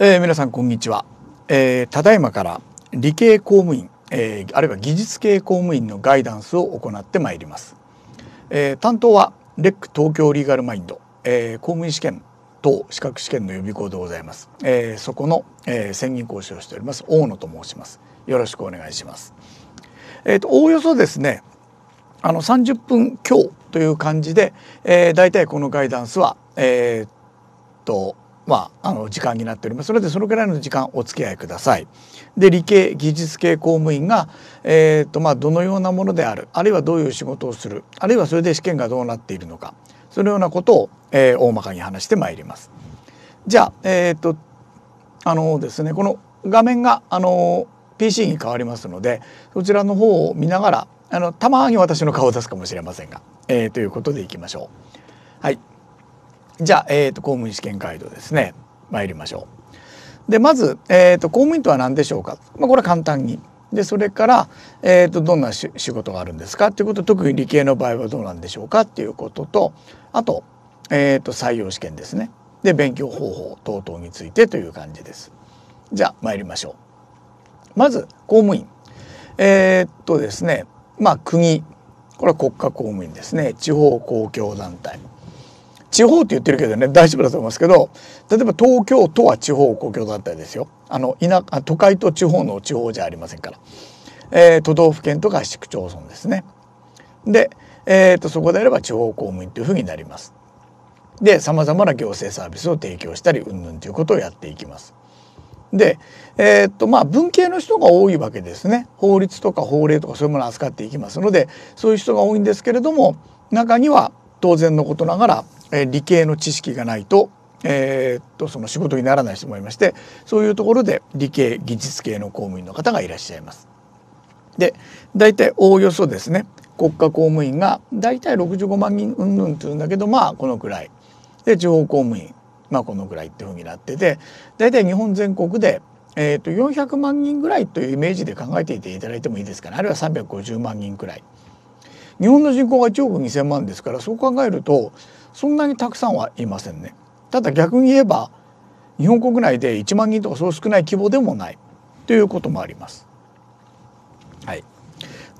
えー、皆さんこんにちは、えー、ただいまから理系公務員、えー、あるいは技術系公務員のガイダンスを行ってまいります、え担当はレック東京リーガルマインド、え公務員試験等資格試験の予備校でございます、えそこの、え専任講師をしております大野と申しますよろしくお願いしますえっ、とおおよそですねあの30分強という感じで、えー、大体このガイダンスはえっとまあ、あの時間になっておりますのでそのくらいの時間お付き合いください。で理系技術系公務員が、えーとまあ、どのようなものであるあるいはどういう仕事をするあるいはそれで試験がどうなっているのかそのようなことを、えー、大まかに話してまいります。じゃあ,、えーとあのですね、この画面があのー、PC に変わりますのでそちらの方を見ながらあのたまに私の顔を出すかもしれませんが、えー、ということでいきましょう。はいじゃあ、えーと、公務員試験ガイドですね参りましょう。でまず、えーと、公務員とは何でしょうか、まあ、これは簡単に。でそれから、えーと、どんな仕事があるんですかっていうこと特に理系の場合はどうなんでしょうかっていうこととあと,、えー、と採用試験ですねで勉強方法等々についてという感じです。じゃあ参りましょう。まず公務員。えー、っとですねまあ国これは国家公務員ですね地方公共団体地方って言ってるけどね大丈夫だと思いますけど例えば東京都は地方公共団体ですよあの田舎都会と地方の地方じゃありませんから、えー、都道府県とか市区町村ですね。で、えーと、とそこであれば地方公務員というふうになります。でさまざまな行政サービスを提供したりうんぬんということをやっていきます。で、えー、っとまあ、文系の人が多いわけですね法律とか法令とかそういうものを扱っていきますのでそういう人が多いんですけれども中には当然のことながら、えー、理系の知識がないと,、えー、っとその仕事にならない人もいましてそういうところで理系技術系の公務員の方がいらっしゃいます。で大体おおよそですね国家公務員が大体65万人うんぬんっていうんだけどまあこのくらいで地方公務員まあこのくらいっていうふうになってて大体日本全国で、えー、と400万人ぐらいというイメージで考えていていただいてもいいですかねあるいは350万人くらい日本の人口が1億2,000万ですからそう考えるとそんなにたくさんはいませんね。ただ逆に言えば日本国内で1万人とかそう少ない規模でもないということもあります。はい、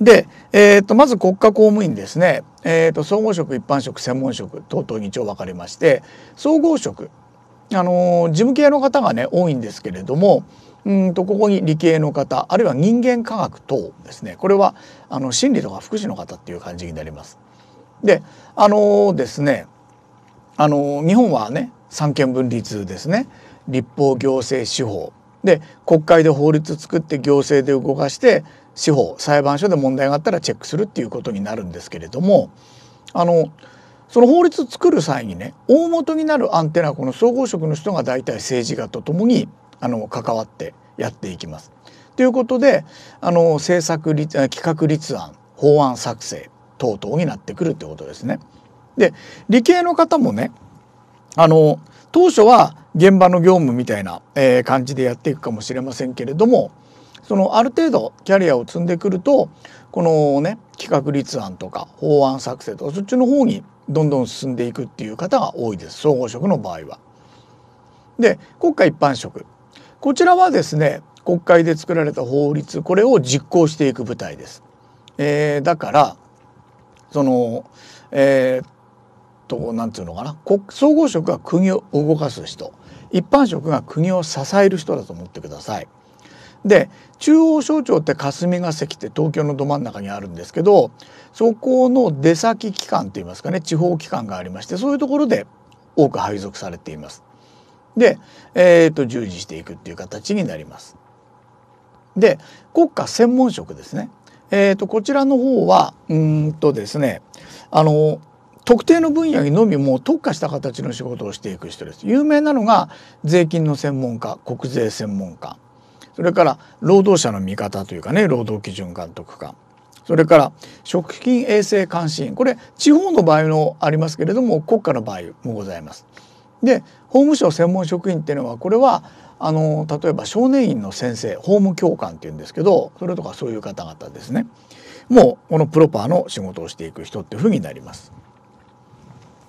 で、えーと、まず国家公務員ですね、えーと、と総合職一般職専門職等々に一応分かれまして総合職、あのー、事務系の方がね多いんですけれども、うんとここに理系の方あるいは人間科学等ですねこれはあの心理とか福祉の方っていう感じになります。であのですねあの日本はね三権分立ですね立法行政司法で国会で法律作って行政で動かして司法裁判所で問題があったらチェックするっていうことになるんですけれどもあのその法律作る際にね大元になるアンテナこの総合職の人が大体政治家とともにあの関わってやっていきます。ということであの政策立企画立案法案作成等々になってくるってことですね。で理系の方もねあの当初は現場の業務みたいな、え感じでやっていくかもしれませんけれどもそのある程度キャリアを積んでくるとこのね企画立案とか法案作成とかそっちの方にどんどん進んでいくっていう方が多いです総合職の場合は。で国家一般職こちらはですね国会で作られた法律これを実行していく部隊です。えー、だからそのえー、っとなんていうのかな総合職が国を動かす人一般職が国を支える人だと思ってください。で中央省庁って霞が関って東京のど真ん中にあるんですけどそこの出先機関といいますかね地方機関がありましてそういうところで多く配属されています。で、えー、と従事していくっていう形になります。で国家専門職ですね。えー、とこちらの方はうんとですねあの特定の分野にのみもう特化した形の仕事をしていく人です。有名なのが税金の専門家国税専門家それから労働者の味方というかね労働基準監督官それから食品衛生監視員これ地方の場合のありますけれども国家の場合もございます。で法務省専門職員っていうのはこれはあの例えば少年院の先生法務教官っていうんですけどそれとかそういう方々ですねもうこのプロパーの仕事をしていく人っていうふうになります。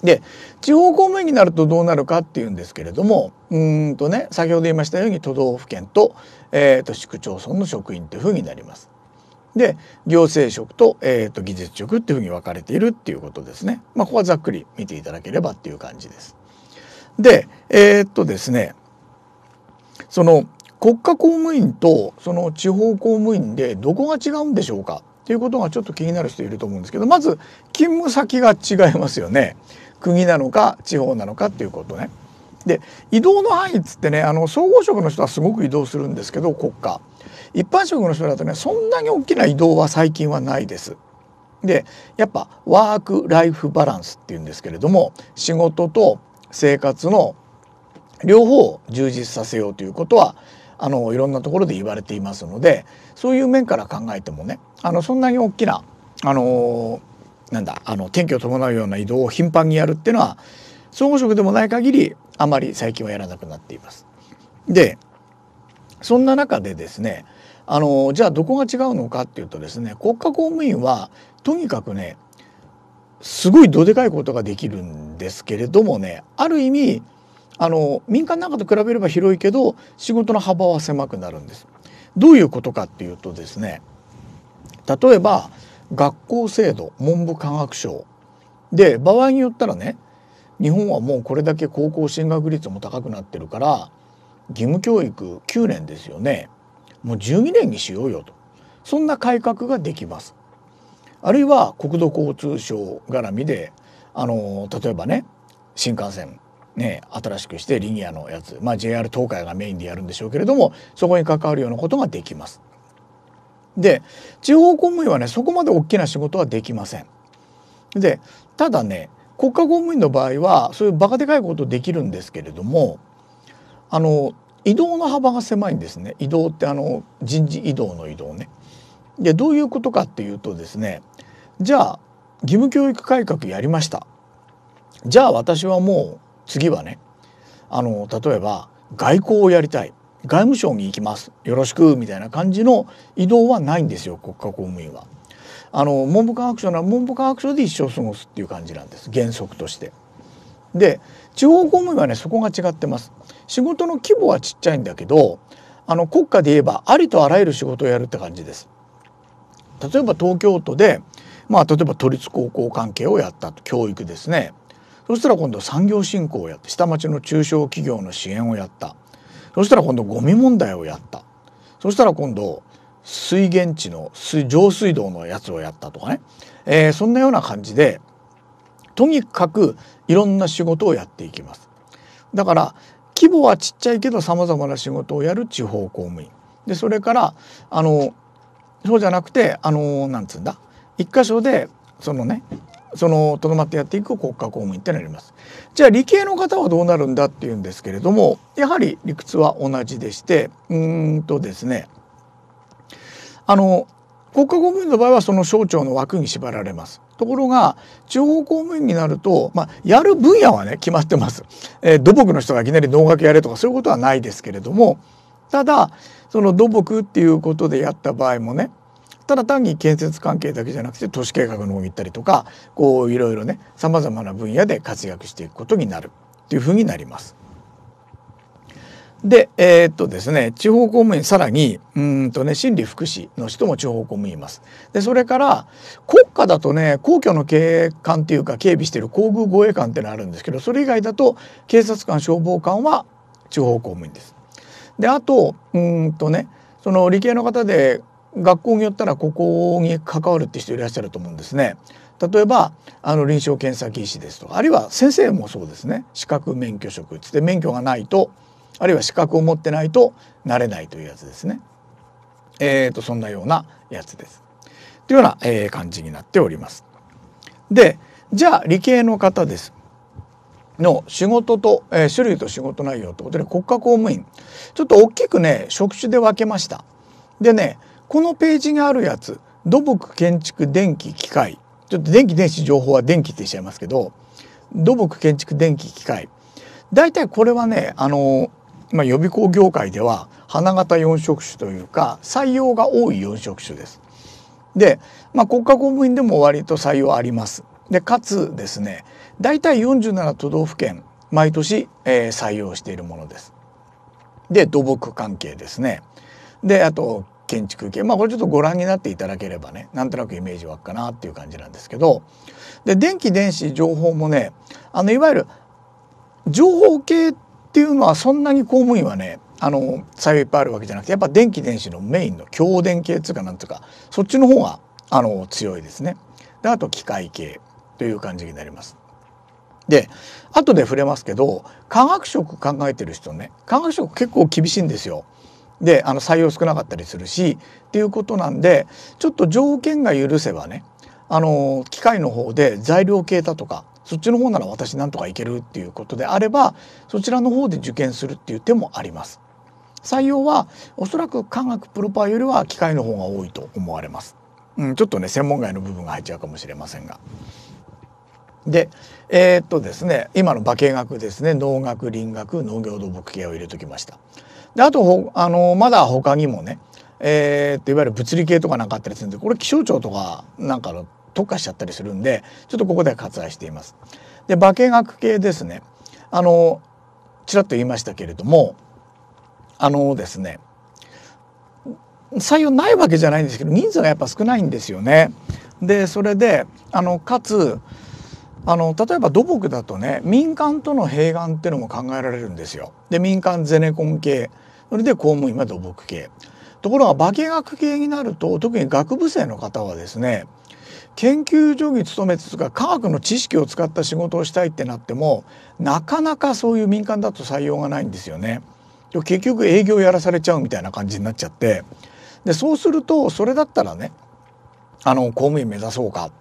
で地方公務員になるとどうなるかっていうんですけれどもうんとね先ほど言いましたように都道府県と,、えーと、市区町村の職員っていうふうになります。で行政職と,、えーと、と技術職っていうふうに分かれているっていうことですね。まあ、ここはざっくり見ていただければっていう感じです。で、えー、っとですね、その国家公務員とその地方公務員でどこが違うんでしょうかっていうことがちょっと気になる人いると思うんですけど、まず勤務先が違いますよね。国なのか地方なのかっていうことね。で移動の範囲っつってねあの総合職の人はすごく移動するんですけど国家一般職の人だとねそんなに大きな移動は最近はないです。でやっぱワーク・ライフ・バランスっていうんですけれども仕事と生活の両方を充実させようということはあのいろんなところで言われていますのでそういう面から考えてもねあのそんなに大きなあのなんだあの転機を伴うような移動を頻繁にやるっていうのは総合職でもない限りあまり最近はやらなくなっています。でそんな中でですねあのじゃあどこが違うのかっていうとですね国家公務員はとにかくねすごいどでかいことができるんですけれどもねある意味あの民間なんかと比べれば広いけど仕事の幅は狭くなるんです。どういうことかっていうとですね例えば学校制度文部科学省で場合によったらね日本はもうこれだけ高校進学率も高くなってるから義務教育9年ですよねもう12年にしようよとそんな改革ができます。あるいは国土交通省絡みであの例えばね新幹線ね、新しくしてリニアのやつ、まあ、JR 東海がメインでやるんでしょうけれどもそこに関わるようなことができます。で地方公務員はねそこまで大きな仕事はできません。でただね国家公務員の場合はそういうバカでかいことできるんですけれどもあの移動の幅が狭いんですね移動ってあの人事異動の移動ね。でどういうことかっていうとですねじゃあ義務教育改革やりましたじゃあ私はもう次はねあの例えば外交をやりたい外務省に行きますよろしくみたいな感じの移動はないんですよ国家公務員は。あの文部科学省なら文部科学省で一生過ごすっていう感じなんです原則として。で地方公務員はねそこが違ってます。仕事の規模はちっちゃいんだけどあの国家で言えばありとあらゆる仕事をやるって感じです。例えば東京都でまあ、例えば都立高校関係をやったと教育ですねそしたら今度産業振興をやって下町の中小企業の支援をやったそしたら今度ゴミ問題をやったそしたら今度水源地の上水道のやつをやったとかね、えー、そんなような感じでとにかくいろんな仕事をやっていきます。だから規模はちっちゃいけどさまざまな仕事をやる地方公務員でそれからあのそうじゃなくてあのなんつうんだ一箇所でそのねそのとどまってやっていく国家公務員ってなります。じゃあ理系の方はどうなるんだっていうんですけれどもやはり理屈は同じでしてうんとですねあの国家公務員の場合はその省庁の枠に縛られます。ところが地方公務員になると、まあ、やる分野はね決まってます、えー、土木の人がいきなり農学やれとかそういうことはないですけれどもただその土木っていうことでやった場合もねただ単に建設関係だけじゃなくて都市計画の方に行ったりとかこういろいろねさまざまな分野で活躍していくことになるというふうになります。で、えー、っとですね、地方公務員、さらに、うんとね、心理福祉の人も地方公務員います。で、それから、国家だとね、皇居の警官っていうか、警備してる皇宮護衛官ってのあるんですけど、それ以外だと、警察官、消防官は地方公務員です。で、あと、うんとね、その理系の方で学校によったらここに関わるって人いらっしゃると思うんですね。例えばあの臨床検査技師ですとかあるいは先生もそうですね資格免許職つって免許がないとあるいは資格を持ってないとなれないというやつですね。えーと、そんなようなやつです。というような、えー、感じになっております。でじゃあ理系の方です。の仕事と、えー、種類と仕事内容ということで国家公務員ちょっと大きくね職種で分けました。でねこのページにあるやつ土木建築電気機械ちょっと電気電子情報は電気って言っちゃいますけど土木建築電気機械大体これはねあの、まあ、予備校業界では花形4職種というか採用が多い4職種です。で、まあ、国家公務員でも割と採用あります。でかつですね大体47都道府県毎年、えー、採用しているものです。で土木関係ですね。であと建築系まあこれちょっとご覧になっていただければねなんとなくイメージ湧くかなっていう感じなんですけどで電気電子情報もねあのいわゆる情報系っていうのはそんなに公務員はねあの採用いっぱいあるわけじゃなくてやっぱ電気電子のメインの強電系っていうかなんとかそっちの方があの強いですね。であと機械系という感じになります。で後で触れますけど科学職考えてる人ね科学職結構厳しいんですよ。であの採用少なかったりするしっていうことなんでちょっと条件が許せばねあの機械の方で材料系だとかそっちの方なら私なんとかいけるっていうことであればそちらの方で受験するっていう手もあります。採用はおそらく科学プロパーよりは機械の方が多いと思われます。うん、ちょっとね専門外の部分が入っちゃうかもしれませんが。でえー、っとですね今の化学ですね農学林学農業土木系を入れときました。であとあのまだ他にもね、えー、っといわゆる物理系とかなんかあったりするんでこれ気象庁とかなんかの特化しちゃったりするんでちょっとここでは割愛しています。で化学系ですねあのちらっと言いましたけれどもあのですね採用ないわけじゃないんですけど人数がやっぱ少ないんですよね。でそれであのかつあの例えば土木だとね民間との併願っていうのも考えられるんですよ。で民間ゼネコン系それで公務員は土木系ところが化学系になると特に学部生の方はですね研究所に勤めてとか科学の知識を使った仕事をしたいってなってもなかなかそういう民間だと採用がないんですよね。結局営業やらされちゃうみたいな感じになっちゃってでそうするとそれだったらねあの公務員目指そうか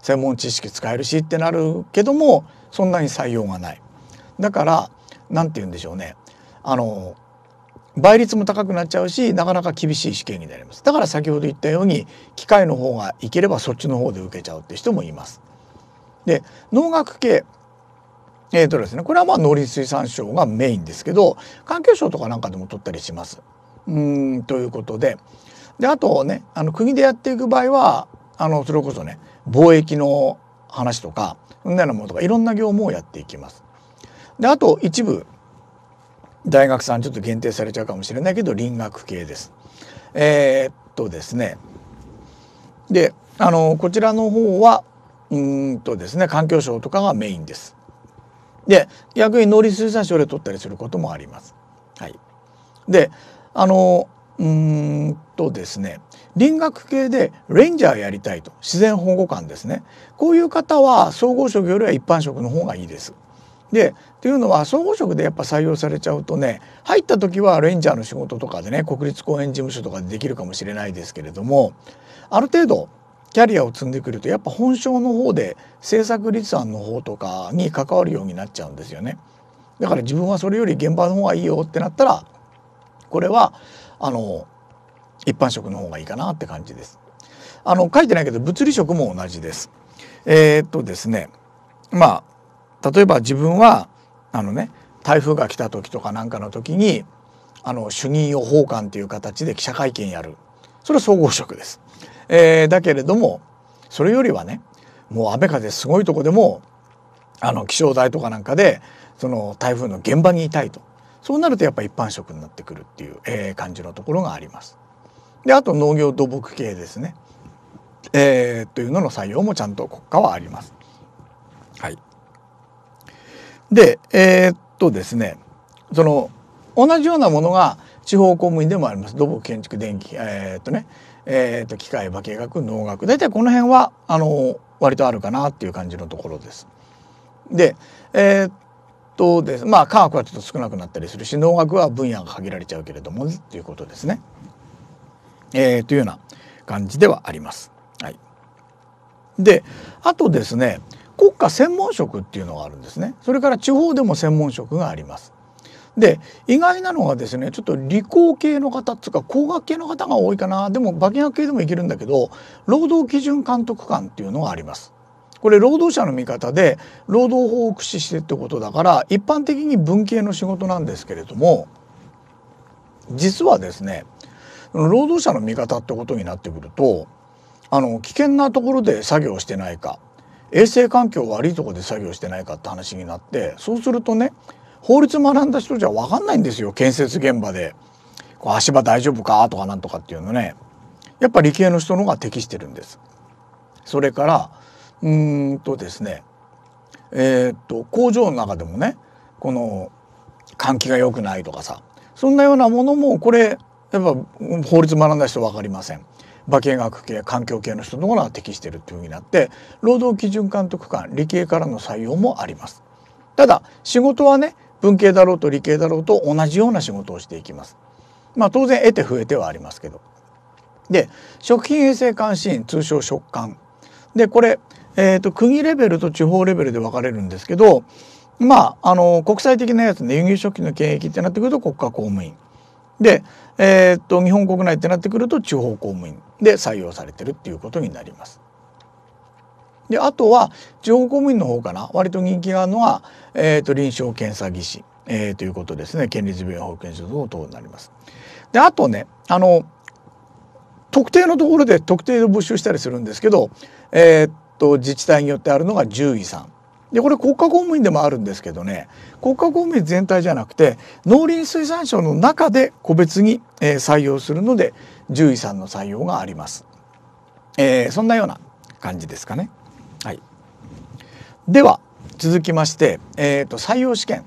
専門知識使えるしってなるけどもそんなに採用がないだからんて言うんでしょうねあの倍率も高くなっちゃうしなかなか厳しい試験になりますだから先ほど言ったように機械の方がいければそっちの方で受けちゃうって人もいます。で農学系えーとですね、これはまあ農林水産省がメインですけど環境省とかなんかでも取ったりします。うんということでであとねあの国でやっていく場合はあのそれこそね貿易の話とかそんなようなものとかいろんな業務をやっていきます。であと一部大学さんちょっと限定されちゃうかもしれないけど林学系です。えー、っとですねであのこちらの方はうんとですね環境省とかがメインです。で逆に農林水産省で取ったりすることもあります。はい、であのうんとですね林学系でレンジャーやりたいと自然保護官ですねこういう方は総合職よりは一般職の方がいいです。でというのは総合職でやっぱ採用されちゃうとね入った時はレンジャーの仕事とかでね国立公園事務所とかでできるかもしれないですけれどもある程度キャリアを積んでくるとやっぱ本省の方で制作立案の方とかに関わるようになっちゃうんですよね。だから自分はそれより現場の方がいいよってなったらこれはあの一般職の方がいいかなって感じです。あの書いてないけど物理職も同じです。えー、っとですねまあ例えば自分はあのね台風が来た時とかなんかの時にあの主任予報官という形で記者会見やるそれは総合職です、えー、だけれどもそれよりはねもう雨風すごいとこでもあの気象台とかなんかでその台風の現場にいたいとそうなるとやっぱ一般職になってくるっていう、えー、感じのところがあります。であと農業土木系ですね、えー、というのの採用もちゃんと国家はあります。はいでえー、っとですねその同じようなものが地方公務員でもあります土木建築電気えー、っとねえー、っと機械化学農学大体この辺はあの割とあるかなっていう感じのところです。でえー、とですまあ科学はちょっと少なくなったりするし農学は分野が限られちゃうけれどもっていうことですね。えー、というような感じではあります。はい、であとですね国家専門職っていうのがあるんですねそれから地方でも専門職がありますで意外なのがですねちょっと理工系の方っつうか工学系の方が多いかなでも化学系でもいけるんだけど労働基準監督官っていうのがありますこれ労働者の味方で労働法を駆使してってことだから一般的に文系の仕事なんですけれども実はですね労働者の味方ってことになってくるとあの危険なところで作業してないか衛生環境悪いとこで作業してないかって話になってそうするとね法律学んだ人じゃ分かんないんですよ建設現場でこう足場大丈夫かとかなんとかっていうのねやっぱ理系の人の方が適してるんです。それからうんとですねえー、っと工場の中でもねこの換気が良くないとかさそんなようなものもこれやっぱ法律学んだ人分かりません。化学系環境系の人のものが適しているというふうになって労働基準監督官理系からの採用もあります。ただ仕事はね文系だろうと理系だろうと同じような仕事をしていきます。まあ当然得て増えてはありますけど。で食品衛生監視員通称食管でこれ、えーと、国レベルと地方レベルで分かれるんですけどまああの国際的なやつで輸入食品の検疫ってなってくると国家公務員。で、えー、っと日本国内ってなってくると地方公務員で採用されてるっていうことになります。であとは地方公務員の方かな割と人気があるのは、えーっと、臨床検査技師、えー、ということですね県立病院保健所等になります。であとねあの特定のところで特定で募集したりするんですけど、えー、っと自治体によってあるのが獣医さんでこれ国家公務員でもあるんですけどね国家公務員全体じゃなくて農林水産省の中で個別に、えー、採用するので獣医さんの採用があります。えー、そんなような感じですかね。はい、では続きまして、えーと、採用試験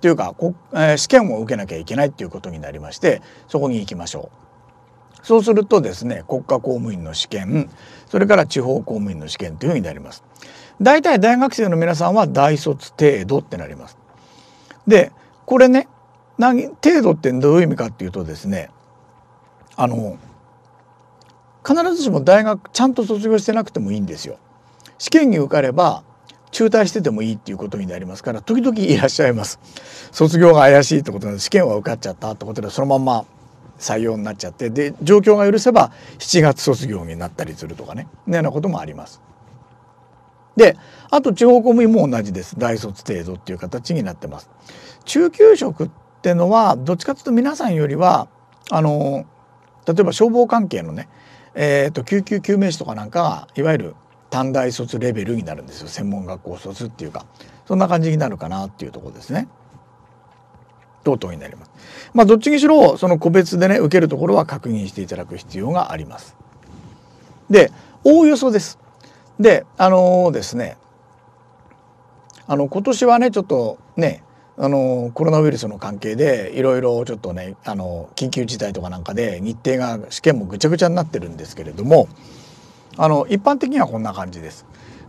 というか、えー、試験を受けなきゃいけないということになりましてそこに行きましょう。そうするとですね国家公務員の試験それから地方公務員の試験というふうになります。大体大学生の皆さんは大卒程度ってなります。でこれね何程度ってどういう意味かっていうとですねあの必ずしも大学ちゃんと卒業してなくてもいいんですよ。試験に受かれば中退しててもいいっていうことになりますから時々いらっしゃいます。卒業が怪しいってことで試験は受かっちゃったってことでそのまま採用になっちゃってで状況が許せば7月卒業になったりするとかねようなこともあります。であと地方公務員も同じです大卒程度っていう形になってます。中級職ってのはどっちかというと皆さんよりはあの例えば消防関係のね、えーと、救急救命士とかなんかいわゆる短大卒レベルになるんですよ専門学校卒っていうかそんな感じになるかなっていうとこですね。等々になります。まあどっちにしろその個別でね受けるところは確認していただく必要があります。でおおよそです。であのー、ですねあの今年はねちょっとねあのコロナウイルスの関係でいろいろちょっとねあの緊急事態とかなんかで日程が試験もぐちゃぐちゃになってるんですけれどもあの一般的にはこんな感じです。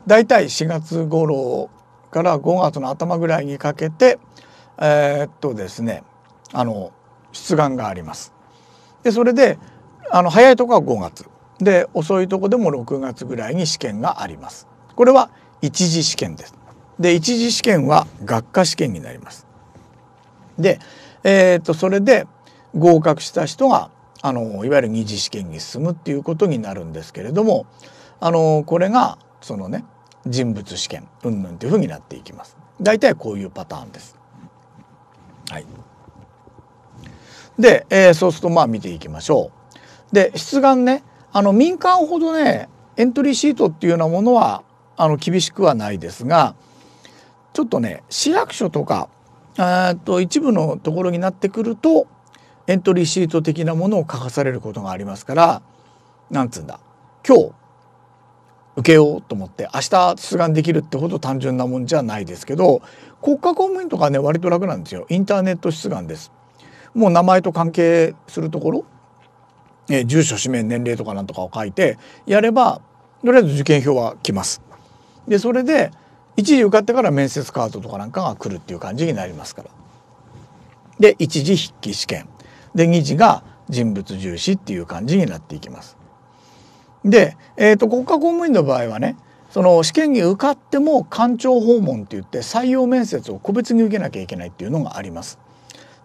だいたい4月頃から5月の頭ぐらいにかけてえー、っとですねあの出願があります。でそれであの早いとこは5月で遅いとこでも6月ぐらいに試験がありますこれは一次試験ですで一次試験は学科試験になりますで、えー、とそれで合格した人があのいわゆる二次試験に進むっていうことになるんですけれどもあのこれがそのね人物試験うんぬんというふうになっていきます。大体こういうパターンです。はい、で、えー、そうするとまあ見ていきましょう。で出願ねあの民間ほどねエントリーシートっていうようなものはあの厳しくはないですがちょっとね市役所とかと一部のところになってくるとエントリーシート的なものを書かされることがありますからなんつうんだ今日受けようと思って明日出願できるってほど単純なもんじゃないですけど国家公務員とかね割と楽なんですよインターネット出願ですもう名前と関係するところえー、住所氏名年齢とかなんとかを書いてやればとりあえず受験票は来ます。でそれで一時受かってから面接カードとかなんかが来るっていう感じになりますから。で一時筆記試験で二次が人物重視っていう感じになっていきます。で、えーと、と国家公務員の場合はねその試験に受かっても官庁訪問って言って採用面接を個別に受けなきゃいけないっていうのがあります。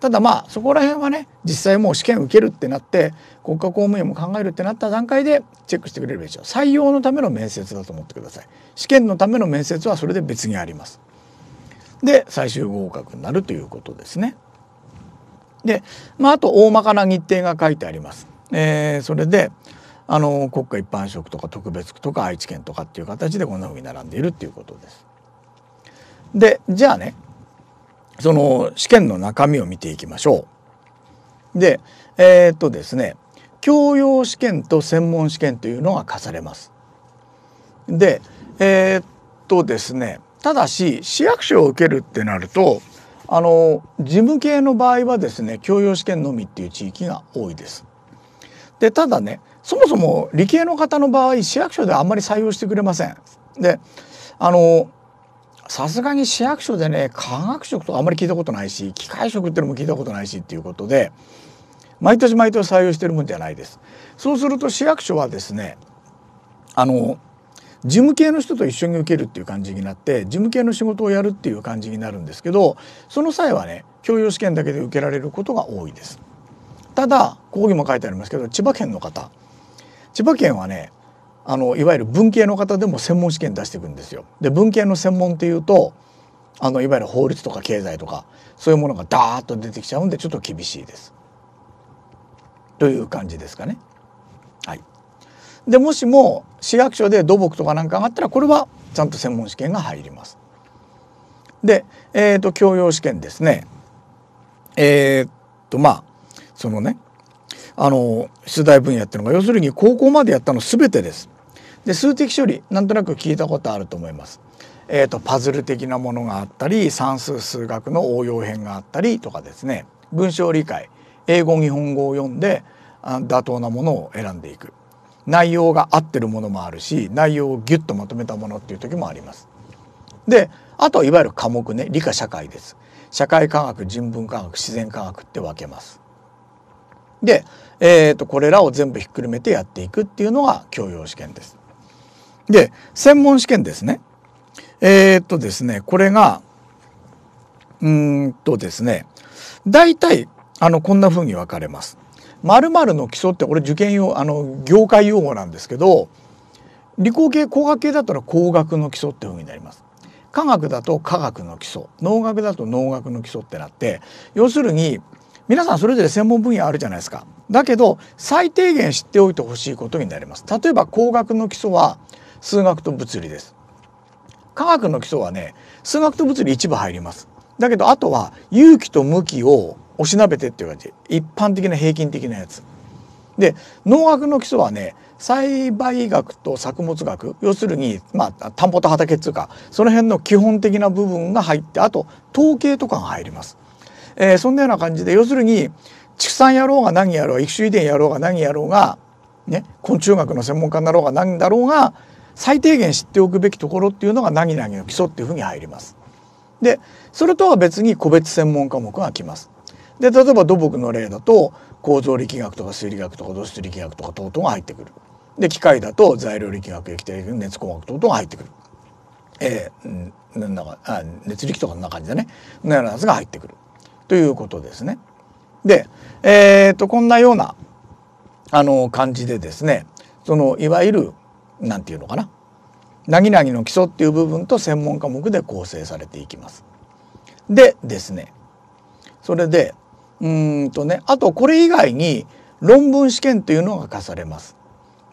ただまあそこら辺はね実際もう試験受けるってなって国家公務員も考えるってなった段階でチェックしてくれるしょで採用のための面接だと思ってください試験のための面接はそれで別にありますで最終合格になるということですねで、まあ、あと大まかな日程が書いてあります、えー、それであの国家一般職とか特別区とか愛知県とかっていう形でこんなふうに並んでいるっていうことですでじゃあねその試験の中身を見ていきましょう。でえー、っとですね教養試験と専門試験というのが課されます。でえー、っとですねただし市役所を受けるってなるとあの事務系の場合はですね教養試験のみっていう地域が多いです。でただねそもそも理系の方の場合市役所ではあんまり採用してくれません。であのさすがに市役所でね化学職とあんまり聞いたことないし機械職っていうのも聞いたことないしっていうことで毎年毎年採用してるもんじゃないです。そうすると市役所はですねあの事務系の人と一緒に受けるっていう感じになって事務系の仕事をやるっていう感じになるんですけどその際はね教養試験だけで受けられることが多いです。ただここにも書いてありますけど千葉県の方千葉県はねあのいわゆる文系の方でも専門試験出していくんですよ。で文系の専門っていうとあのいわゆる法律とか経済とかそういうものがダーッと出てきちゃうんでちょっと厳しいです。という感じですかね。はい、でもしも市役所で土木とかなんかがあったらこれはちゃんと専門試験が入ります。で、えーと、教養試験ですね。えー、っとまあそのねあの出題分野っていうのが要するに高校までやったの全てです。で数的処理なんとなく聞いたことあると思います。えーと、パズル的なものがあったり算数数学の応用編があったりとかですね文章理解英語日本語を読んで妥当なものを選んでいく内容が合ってるものもあるし内容をギュッとまとめたものっていう時もあります。であとはいわゆる科目ね理科社会です。社会科学人文科学自然科学って分けます。で、えーと、とこれらを全部ひっくるめてやっていくっていうのが教養試験です。で、専門試験ですね。えー、っとですね、これが、うんとですね、大体、あの、こんな風に分かれます。〇〇の基礎ってこれ受験用、あの、業界用語なんですけど、理工系、工学系だったら工学の基礎って風になります。科学だと科学の基礎、農学だと農学の基礎ってなって、要するに、皆さんそれぞれ専門分野あるじゃないですか。だけど、最低限知っておいてほしいことになります。例えば工学の基礎は、数学と物理です。科学の基礎はね数学と物理一部入ります。だけどあとは勇気と向きをおしなべてっていう感じ一般的な平均的なやつ。で農学の基礎はね栽培学と作物学要するにまあ田んぼと畑っつうかその辺の基本的な部分が入ってあと統計とかが入ります。えー、そんなような感じで要するに畜産やろうが何やろう育種遺伝やろうが何やろうが、ね、昆虫学の専門家になろうが何だろうが最低限知っておくべきところっていうのが何々の基礎っていうふうに入ります。でそれとは別に個別専門科目が来ます。で例えば土木の例だと構造力学とか水理学とか土質力学とか等々が入ってくる。で機械だと材料力学液体力熱工学等々が入ってくる。えー、なんだかあ熱力とかそんな感じだねのようなやつが入ってくるということですね。で、えーとこんなようなあの感じでですねそのいわゆる何て言うのかな何々の基礎っていう部分と専門科目で構成されていきます。でですねそれでうんとねあとこれ以外に論文試験というのが課されます。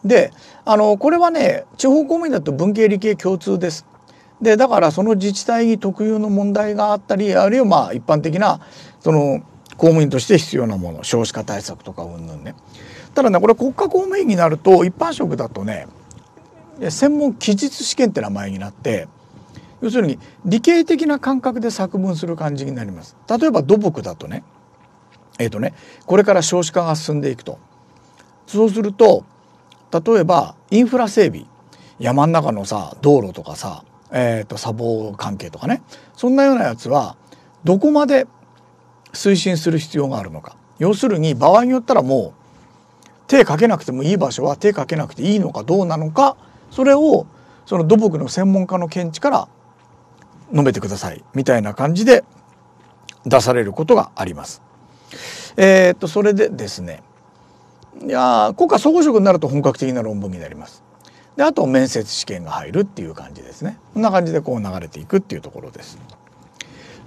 であのこれはね地方公務員だと文系理系共通です。でだからその自治体に特有の問題があったりあるいはまあ一般的なその公務員として必要なもの少子化対策とかうんぬんね。ただねこれ国家公務員になると一般職だとね専門記述試験って名前になって要するに理系的な感覚で作文する感じになります。例えば土木だとねえっ、ー、とねこれから少子化が進んでいくとそうすると例えばインフラ整備山ん中のさ道路とかさ、えーと砂防関係とかねそんなようなやつはどこまで推進する必要があるのか要するに場合によったらもう手かけなくてもいい場所は手かけなくていいのかどうなのかそれをその土木の専門家の見地から述べてくださいみたいな感じで出されることがあります。えー、っとそれでですねいや国家総合職になると本格的な論文になります。であと面接試験が入るっていう感じですね。こんな感じでこう流れていくっていうところです。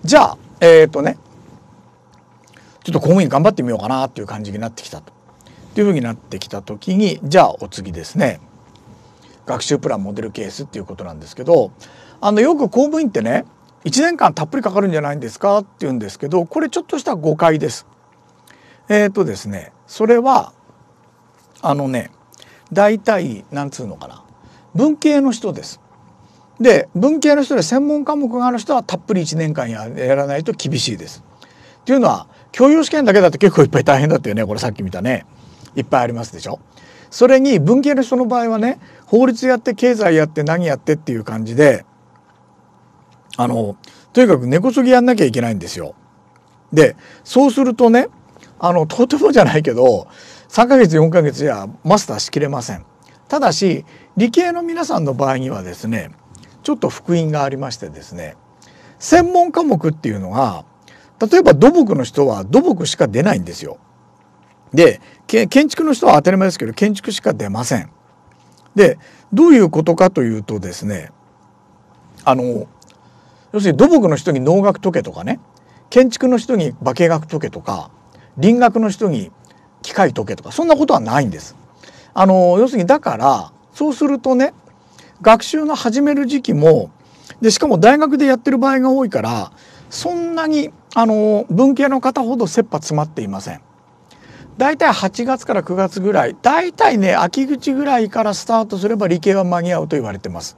じゃあえー、っとねちょっと公務員頑張ってみようかなっていう感じになってきたと。というふうになってきた時にじゃあお次ですね学習プランモデルケースっていうことなんですけどあのよく公務員ってね1年間たっぷりかかるんじゃないんですかって言うんですけどこれちょっとした誤解です。えっ、ー、とですねそれはあのね大体なんつうのかな文系の人です。で文系の人で専門科目がある人はたっぷり1年間やらないと厳しいです。っていうのは教養試験だけだと結構いっぱい大変だったよねこれさっき見たねいっぱいありますでしょ。それに文系の人の場合はね法律やって経済やって何やってっていう感じであのとにかく根こそぎやんなきゃいけないんですよ。でそうするとねあのとてもじゃないけど3ヶ月4ヶ月じゃマスターしきれません。ただし理系の皆さんの場合にはですねちょっと福音がありましてですね専門科目っていうのが例えば土木の人は土木しか出ないんですよ。で建築の人は当たり前ですけど建築しか出ません。でどういうことかというとですねあの要するに土木の人に農学解けとかね建築の人に化学解けとか林学の人に機械解けとかそんなことはないんです。あの要するにだからそうするとね学習の始める時期もでしかも大学でやってる場合が多いからそんなにあの文系の方ほど切羽詰まっていません。大体8月から9月ぐらい大体ね秋口ぐらいからスタートすれば理系は間に合うと言われてます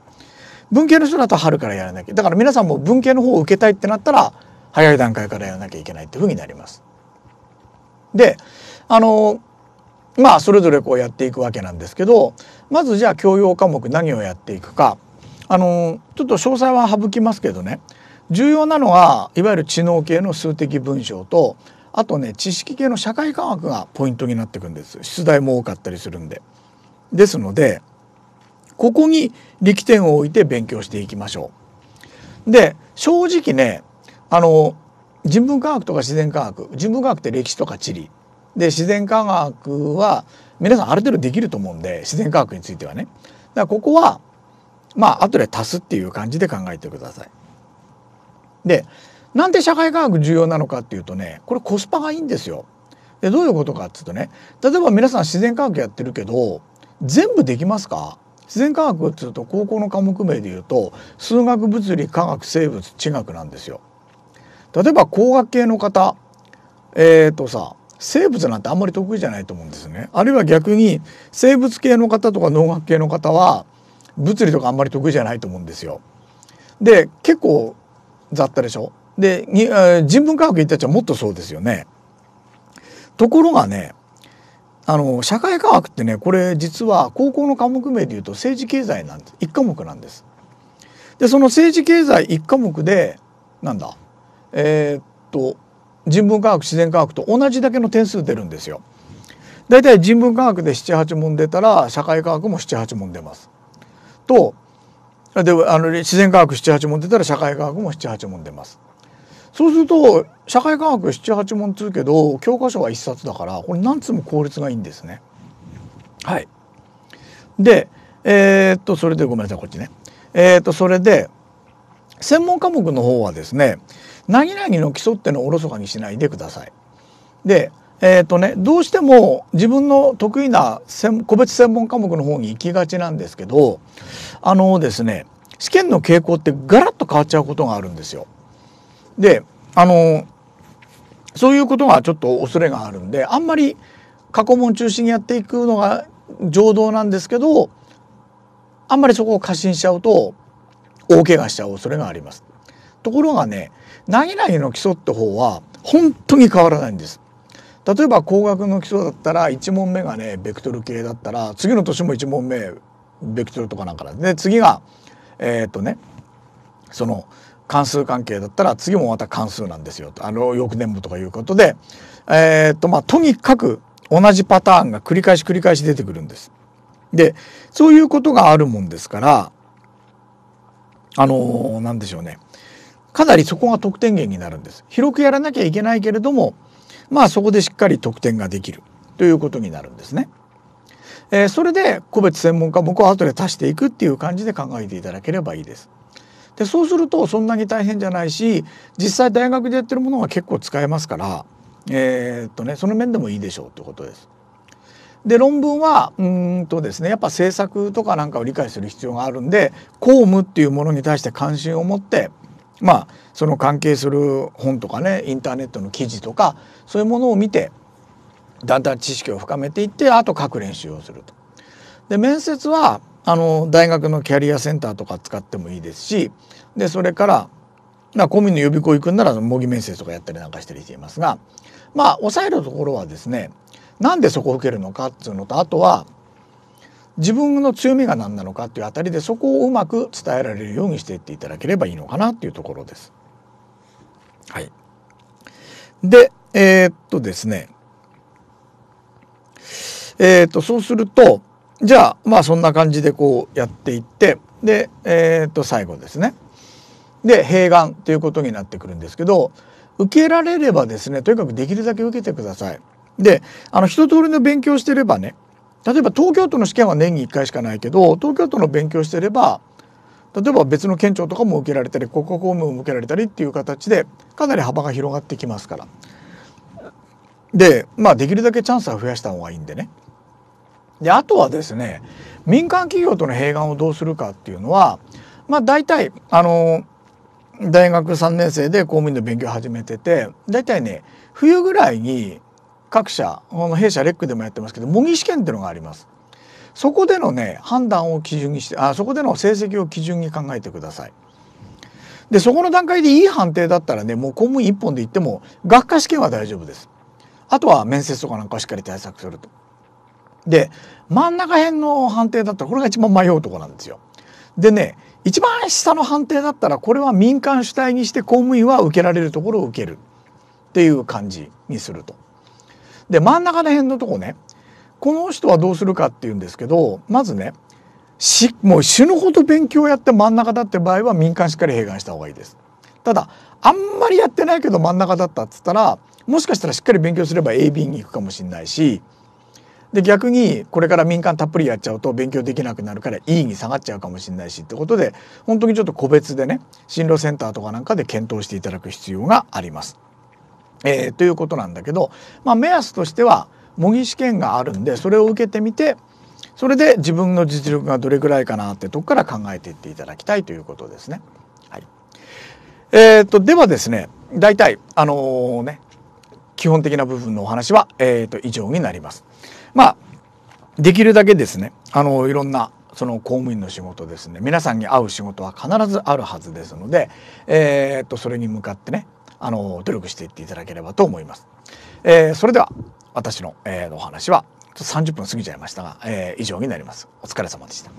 文系の人だと春からやらなきゃだから皆さんも文系の方を受けたいってなったら早い段階からやらなきゃいけないっていうふうになりますであのまあそれぞれこうやっていくわけなんですけどまずじゃあ教養科目何をやっていくかあのちょっと詳細は省きますけどね重要なのはいわゆる知能系の数的文章とあとね知識系の社会科学がポイントになってくんです出題も多かったりするんで。ですのでここに力点を置いて勉強していきましょう。で正直ねあの人文科学とか自然科学人文科学って歴史とか地理で自然科学は皆さんある程度できると思うんで自然科学についてはね。だからここはまあ後で足すっていう感じで考えてください。でなんで社会科学重要なのかっていうとねこれコスパがいいんですよ。でどういうことかっていうとね例えば皆さん自然科学やってるけど全部できますか自然科学っていうと高校の科目名でいうと数学物理科学生物地学なんですよ。例えば工学系の方えっ、ー、とさ生物なんてあんまり得意じゃないと思うんですね。あるいは逆に生物系の方とか農学系の方は物理とかあんまり得意じゃないと思うんですよ。で結構雑多でしょでえ人文科学行った人はもっとそうですよね。ところがねあの社会科学ってねこれ実は高校の科目名でいうと政治経済なんです1科目なんです。でその政治経済1科目でなんだえー、っと人文科学自然科学と同じだけの点数出るんですよ。だいたい人文科学で78問出たら社会科学も78問出ます。とであの自然科学78問出たら社会科学も78問出ます。そうすると社会科学78問つうけど教科書は1冊だからこれ何つも効率がいいんですね。はい、でえー、っとそれでごめんなさいこっちね。えー、っとそれで専門科目の方はですね「何ぎの基礎」ってのをおろそかにしないでください。でえーとね、どうしても自分の得意な個別専門科目の方に行きがちなんですけどあのですね試験の傾向ってガラッと変わっちゃうことがあるんですよ。であのそういうことがちょっと恐れがあるんであんまり過去問中心にやっていくのが常道なんですけどあんまりそこを過信しちゃうと大怪我しちゃう恐れがあります。ところがね何々の基礎って方は本当に変わらないんです。例えば工学の基礎だったら1問目がねベクトル系だったら次の年も1問目ベクトルとかなんかで次がえー、っとねその関数関係だったら次もまた関数なんですよとあの翌年もとかいうことで、えー、っとまあ、とにかく同じパターンが繰り返し繰り返し出てくるんです。でそういうことがあるもんですからあの何、でしょうねかなりそこが得点源になるんです。広くやらなきゃいけないけれどもまあそこでしっかり得点ができるということになるんですね。えー、それで個別専門科目を後で足していくっていう感じで考えていただければいいです。でそうするとそんなに大変じゃないし実際大学でやってるものは結構使えますから、えー、っとね、その面でもいいでしょうってことです。で論文はうんとですねやっぱ政策とかなんかを理解する必要があるんで公務っていうものに対して関心を持ってまあその関係する本とかねインターネットの記事とかそういうものを見てだんだん知識を深めていってあと書く練習をすると。で面接はあの大学のキャリアセンターとか使ってもいいですしでそれからまあ、公務員の予備校行くんなら模擬面接とかやったりなんかしてりしていますがまあ抑えるところはですねなんでそこを受けるのかっていうのとあとは自分の強みが何なのかっていうあたりでそこをうまく伝えられるようにしていっていただければいいのかなっていうところです。はい、でえー、っとですねえー、っとそうするとじゃあまあそんな感じでこうやっていってでえー、っと最後ですね。で併願ということになってくるんですけど受けられればですねとにかくできるだけ受けてください。であの一通りの勉強してればね例えば東京都の試験は年に1回しかないけど東京都の勉強してれば例えば別の県庁とかも受けられたり国家公務も受けられたりっていう形でかなり幅が広がってきますから。でまあできるだけチャンスは増やした方がいいんでね。であとはですね民間企業との併願をどうするかっていうのはまあ大体あの大学3年生で公務員の勉強を始めてて大体ね冬ぐらいに各社この弊社レックでもやってますけど模擬試験っていうのがあります。そこでのね判断を基準にしてあそこでの成績を基準に考えてください。でそこの段階でいい判定だったらねもう公務員1本で行っても学科試験は大丈夫です。あとは面接とかなんかしっかり対策すると。で真ん中辺の判定だったらこれが一番迷うとこなんですよ。でね一番下の判定だったらこれは民間主体にして公務員は受けられるところを受けるっていう感じにすると。で真ん中の辺のとこねこの人はどうするかっていうんですけどまずねしもう死ぬほど勉強やって真ん中だって場合は民間しっかり併願した方がいいです。ただあんまりやってないけど真ん中だったっつったらもしかしたらしっかり勉強すれば A b に行くかもしれないしで逆にこれから民間たっぷりやっちゃうと勉強できなくなるからいいに下がっちゃうかもしれないしってことで本当にちょっと個別でね進路センターとかなんかで検討していただく必要があります。えー、ということなんだけど、まあ、目安としては模擬試験があるんでそれを受けてみてそれで自分の実力がどれぐらいかなってとこから考えていっていただきたいということですね。はい、えー、とではですね大体あのー、ね基本的な部分のお話は、えー、と以上になります。まあできるだけですねあのいろんなその公務員の仕事ですね皆さんに会う仕事は必ずあるはずですので、えー、っとそれに向かってねあの努力していっていただければと思います。えー、それでは私の、えー、お話は30分過ぎちゃいましたが、えー、以上になります。お疲れ様でした。